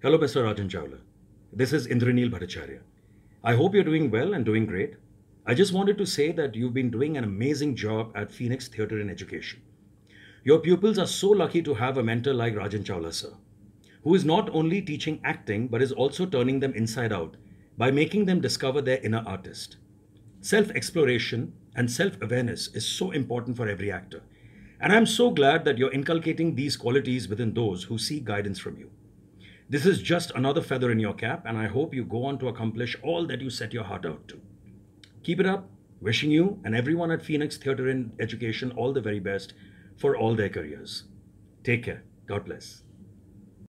Hello, Mr. Rajan Chawla. This is Indranil Bhattacharya. I hope you're doing well and doing great. I just wanted to say that you've been doing an amazing job at Phoenix Theatre and Education. Your pupils are so lucky to have a mentor like Rajan Chawla, sir, who is not only teaching acting but is also turning them inside out by making them discover their inner artist. Self exploration and self awareness is so important for every actor. And I'm so glad that you're inculcating these qualities within those who seek guidance from you. This is just another feather in your cap, and I hope you go on to accomplish all that you set your heart out to. Keep it up. Wishing you and everyone at Phoenix Theatre and Education all the very best for all their careers. Take care. God bless.